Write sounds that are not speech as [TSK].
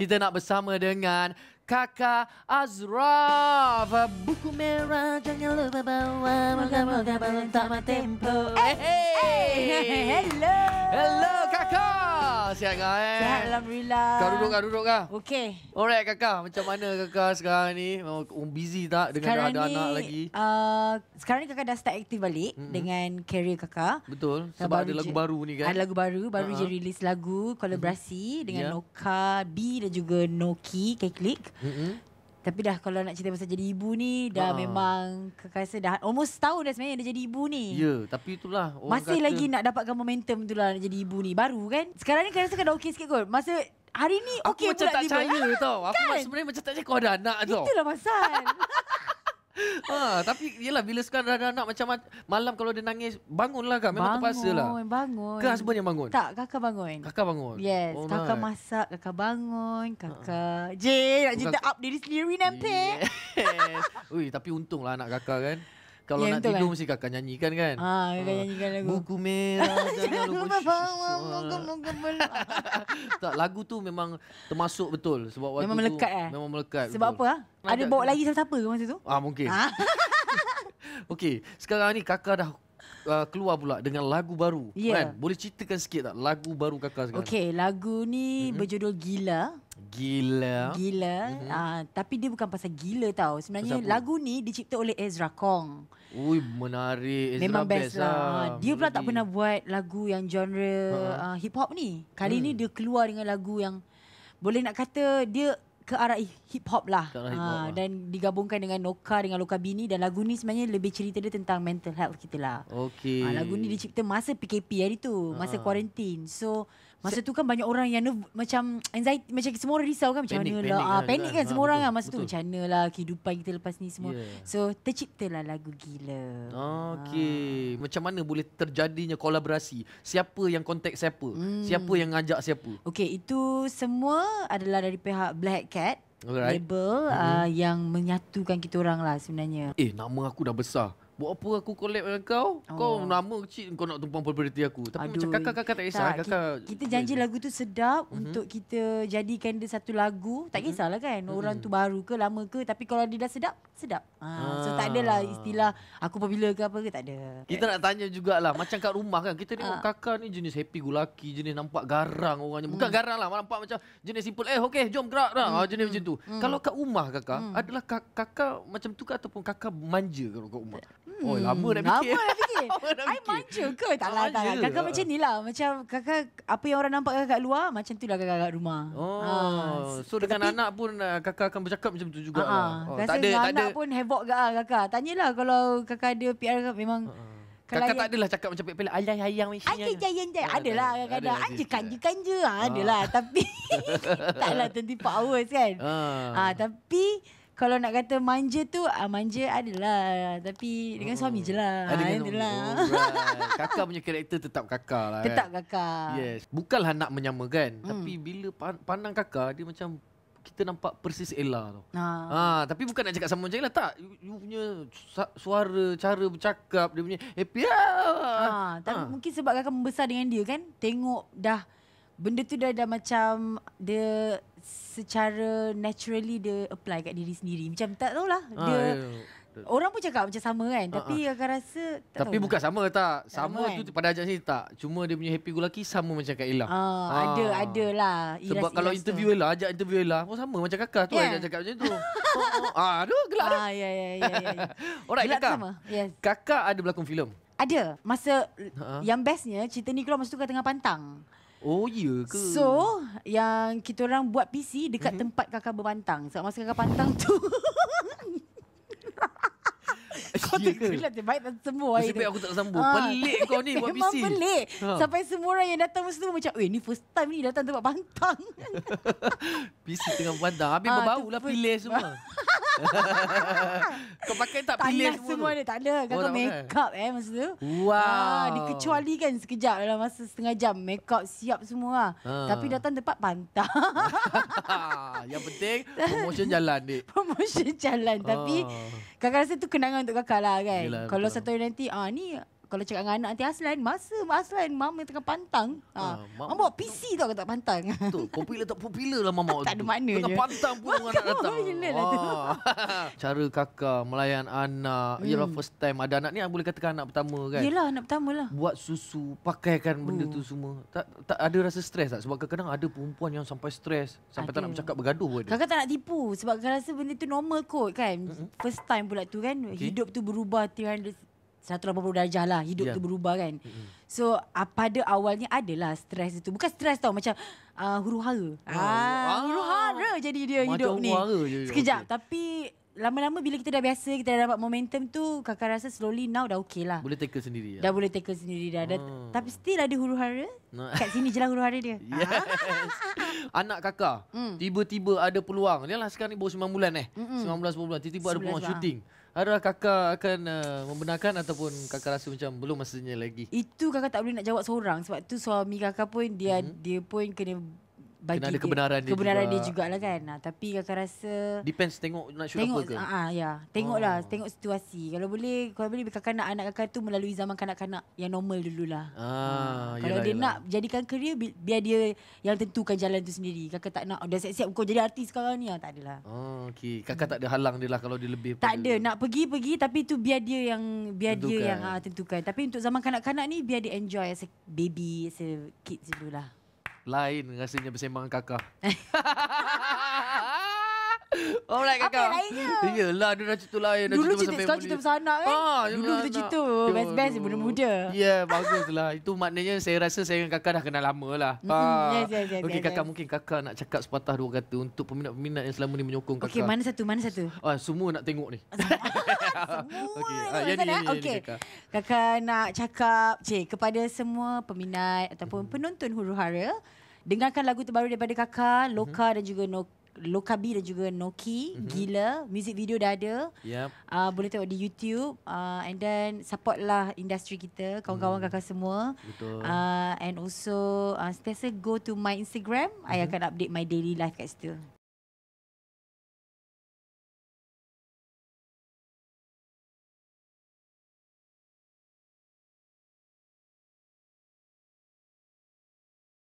kita nak bersama dengan kakak Azra. Buku merah jangan lupa bawa. Moga-moga belum tak tempo. Eh, hey, hey. [LAUGHS] hey, hello. Hello kakak sihat kau eh? Sihat Alhamdulillah. Kau duduk kau duduk kau. Okey. Alright kakak. Macam mana kakak sekarang ni? Oh, oh busy tak dengan ada ni, anak lagi? Uh, sekarang ni kakak dah start aktif balik mm-hmm. dengan career kakak. Betul. Sebab, sebab ada lagu baru ni kan? Ada lagu baru. Baru uh-huh. je rilis lagu kolaborasi mm-hmm. dengan yeah. Noka B dan juga Noki. Kek klik. Mm-hmm. Tapi dah kalau nak cerita pasal jadi ibu ni Dah ha. memang Rasa dah Almost setahun dah sebenarnya dia jadi ibu ni Ya yeah, tapi itulah orang Masih kata... lagi nak dapatkan momentum tu lah Nak jadi ibu ni Baru kan Sekarang ni kan rasa kan dah okey sikit kot Masa Hari ni okey pula Aku macam tak percaya tau Aku kan? sebenarnya macam tak percaya kau ada anak tau Itulah masalah [LAUGHS] ha, tapi yelah bila sekarang dah ada anak macam malam kalau dia nangis bangunlah kak memang bangun, terpaksa lah. Bangun, bangun. Ke husband yang bangun? Tak, kakak bangun. Kakak bangun? Yes, oh, kakak nah. masak, kakak bangun, ha. kakak. Ha. Jay, nak cerita up diri sendiri nanti. Yes. [LAUGHS] Ui, tapi untunglah anak kakak kan kalau yang nak tidur kan? mesti kakak nyanyikan kan. Ha, kakak ah, nyanyikan lagu. Buku merah. [LAUGHS] Buku merah. [LAUGHS] Tak, lagu tu memang termasuk betul. Sebab waktu memang tu, melekat eh? Memang melekat. Sebab betul. apa? Ha? Ada bawa lagi siapa-siapa ke masa tu? Ah, mungkin. Ha? [LAUGHS] Okey, sekarang ni kakak dah uh, keluar pula dengan lagu baru yeah. kan boleh ceritakan sikit tak lagu baru kakak sekarang okey lagu ni mm-hmm. berjudul gila gila gila mm-hmm. uh, tapi dia bukan pasal gila tau sebenarnya pasal lagu ni dicipta oleh Ezra Kong Ui menarik Ezra Memang best, best lah. lah Dia pula tak pernah buat Lagu yang genre uh, Hip hop ni Kali hmm. ni dia keluar Dengan lagu yang Boleh nak kata Dia ke arah hip hop lah. Ha, lah. Dan digabungkan dengan Noka dengan Loka Bini dan lagu ni sebenarnya lebih cerita dia tentang mental health kita lah. Okay. Ha, ah, lagu ni dicipta masa PKP hari tu, masa kuarantin. Ah. Ha. So Masa tu kan banyak orang yang ne, macam [TSK] anxiety macam semua orang risau kan macam panik, mana panik, lah. lah. Ah, panik kan, kan semua orang kan masa betul. tu macam mana lah kehidupan kita lepas ni semua. Yeah. So terciptalah lagu gila. Okey. Ha. Macam mana boleh terjadinya kolaborasi? Siapa yang kontak siapa? Hmm. Siapa yang ajak siapa? Okey, itu semua adalah dari pihak Black Cat. Alright. Label mm-hmm. uh, yang menyatukan kita orang lah sebenarnya. Eh, nama aku dah besar. Buat apa aku collab dengan kau? Oh. Kau nama kecil kau nak tumpang popularity aku. Tapi Aduh. macam kakak kakak tak kisah tak, kakak. Kita, kita janji lagu tu sedap uh-huh. untuk kita jadikan dia satu lagu. Tak mhm. kisahlah kan uh-huh. orang tu baru ke lama ke tapi kalau dia dah sedap, sedap. Ha. Ah. So tak ah. adalah istilah aku popular ke apa ke tak ada. Kita nak tanya jugalah macam kat rumah kan. Kita tengok ah. kakak ni jenis happy go lucky, jenis nampak garang orangnya. Bukan hmm. garang lah nampak macam jenis simple. Eh okey, jom gerak dah. Hmm. jenis hmm. macam tu. Hmm, hmm. Kalau kat rumah kakak, hmm. adalah kakak macam tu ke ataupun kakak manja kalau kat rumah? Oh, lama dah fikir. [LAUGHS] Lama dah fikir. lama I manja ke? Tak lah, tak lah. Kakak lah. macam ni lah. Macam kakak, apa yang orang nampak kakak kat luar, macam tu lah kakak kat rumah. Oh. Ha. So, Tetapi, dengan anak pun eh, kakak akan bercakap macam tu juga. Ha. Lah. Oh, tak ada, tak anak ada. pun hebat ke lah kakak. Tanyalah kalau kakak ada PR ah, ah. kakak memang... Ha. Kakak Kelayan. tak adalah cakap macam pelik-pelik Ayah ayang Ayah ayang ayang ayang Adalah kadang-kadang Anja kanja kanja Adalah tapi [LAUGHS] [LAUGHS] Taklah 24 hours kan ah. Ah, Tapi kalau nak kata manja tu uh, manja adalah tapi dengan hmm. suami hmm. je lah adalah ah, oh, right. [LAUGHS] kakak punya karakter tetap kakak lah tetap kan. kakak yes bukanlah nak menyamakan hmm. tapi bila pandang kakak dia macam kita nampak persis Ella tu. Ha. ha tapi bukan nak cakap sama macam Ella tak. You, you punya suara, cara bercakap dia punya happy. Ha, Ah, tapi mungkin sebab kakak membesar dengan dia kan. Tengok dah benda tu dah, dah macam dia secara naturally dia apply kat diri sendiri. Macam tak tahulah. lah. dia ya. orang pun cakap macam sama kan. Uh-uh. Tapi ah, ah. akan rasa tak Tapi tahulah. bukan sama tak. Sama tu kan? pada ajak sini tak. Cuma dia punya happy go lucky sama macam Kak Ella. Ah, ah. ada ada lah. Sebab ilas, kalau ilas interview tu. Ella, ajak interview Ella pun sama macam kakak tu yeah. ajak cakap macam tu. Oh, oh. Ah, aduh gelak. Ah, ya ya ya, ya, ya. [LAUGHS] Alright, kakak. Yes. Kakak ada berlakon filem. Ada Masa ha? Yang bestnya Cerita ni keluar masa tu kat tengah pantang Oh iya yeah ke So Yang kita orang buat PC Dekat mm-hmm. tempat kakak berpantang Sebab masa kakak pantang tu [LAUGHS] Kau ya tak gelap baik semua air Sebab aku tak sambung ha. Pelik kau ni buat PC [LAUGHS] Memang pelik ha. Sampai semua orang yang datang masa tu macam Weh ni first time ni Datang tempat pantang [LAUGHS] PC tengah pantang Habis ha, berbau lah Pilih semua [LAUGHS] kau pakai tak, tak semua tu? Tak ada. Kau oh, make up eh masa tu. Wow. Ah, dikecuali kan sekejap dalam masa setengah jam. Make up siap semua lah. Ha. Tapi datang tempat pantah. [LAUGHS] Yang penting promotion jalan dek. [LAUGHS] promotion jalan. Oh. Tapi ah. kakak rasa tu kenangan untuk kakak lah kan. Yelah, Kalau betul. satu hari nanti ah, ni kalau cakap dengan anak nanti Aslan masa Aslan mama tengah pantang ha, ha mak bawa PC tau kat pantang betul [LAUGHS] popular tak popular lah mama tak ada maknanya tengah pantang pun orang nak datang lah ah. [LAUGHS] cara kakak melayan anak hmm. yalah first time ada anak ni boleh katakan anak pertama kan yalah anak pertama lah buat susu pakaikan benda tu oh. semua tak, tak ada rasa stres tak sebab kadang-kadang ada perempuan yang sampai stres sampai ada. tak nak bercakap bergaduh pun ada kakak tak nak tipu sebab kakak rasa benda tu normal kot kan hmm. first time pula tu kan okay. hidup tu berubah 360 180 darjah lah hidup yeah. tu berubah kan. Mm-hmm. So uh, pada awalnya adalah stres itu. Bukan stres tau macam uh, huru-hara. Oh. Ah, huru-hara ah, ah, jadi dia macam hidup ni. Je, Sekejap okay. tapi lama-lama bila kita dah biasa kita dah dapat momentum tu kakak rasa slowly now dah okay lah boleh tackle ya? sendiri dah ya? boleh tackle sendiri dah, hmm. dah tapi still ada huru-hara no. kat sini je lah huru-hara dia [LAUGHS] yes. anak kakak mm. tiba-tiba ada peluang ni lah sekarang ni baru 9 bulan eh mm-hmm. 19 bulan tiba-tiba ada peluang lah. syuting Adakah kakak akan uh, membenarkan ataupun kakak rasa macam belum masanya lagi? Itu kakak tak boleh nak jawab seorang sebab tu suami kakak pun dia mm-hmm. dia pun kena bagi Kena dia, kebenaran dia Kebenaran juga. dia jugalah kan ha, Tapi kakak rasa Depends tengok nak shoot tengok, apa ke uh, Ya Tengoklah oh. Tengok situasi Kalau boleh Kalau boleh kakak nak anak kakak tu Melalui zaman kanak-kanak Yang normal dululah ah, hmm. yelah, Kalau dia yelah. nak Jadikan kerja bi- Biar dia Yang tentukan jalan tu sendiri Kakak tak nak oh, Dah siap-siap kau jadi artis sekarang ni ya. Tak adalah oh, Okey, Kakak hmm. tak ada halang dia lah Kalau dia lebih Tak ada Nak pergi-pergi Tapi tu biar dia yang Biar tentukan. dia yang ha, tentukan Tapi untuk zaman kanak-kanak ni Biar dia enjoy As a baby As a kid dululah lain rasanya bersembang dengan kakak. [LAUGHS] Oh, kakak. apa yang lainnya? Yelah, dia dah cerita lain. Dulu cerita, sekarang cerita pasal anak kan? Ah, dulu kita cerita. Best-best, muda muda. Ya, yeah, bagus lah. [LAUGHS] Itu maknanya saya rasa saya dengan kakak dah kenal lama lah. Mm-hmm. Ah. Yes, yes, yes, okay, yes, kakak yes. mungkin kakak nak cakap sepatah dua kata untuk peminat-peminat yang selama ni menyokong kakak. Okay, mana satu, mana satu? Ah, semua nak tengok ni. [LAUGHS] semua. Okay, ah, yang okay. kakak. nak cakap cik, kepada semua peminat ataupun hmm. penonton huru-hara. Dengarkan lagu terbaru daripada kakak, Loka mm-hmm. dan juga Noka. Lokabi dan juga Noki mm-hmm. Gila Music video dah ada yep. uh, ah, Boleh tengok di YouTube uh, And then Support lah industri kita Kawan-kawan mm. kakak semua Betul uh, And also uh, Setiap go to my Instagram mm-hmm. I mhm. akan update my daily life kat situ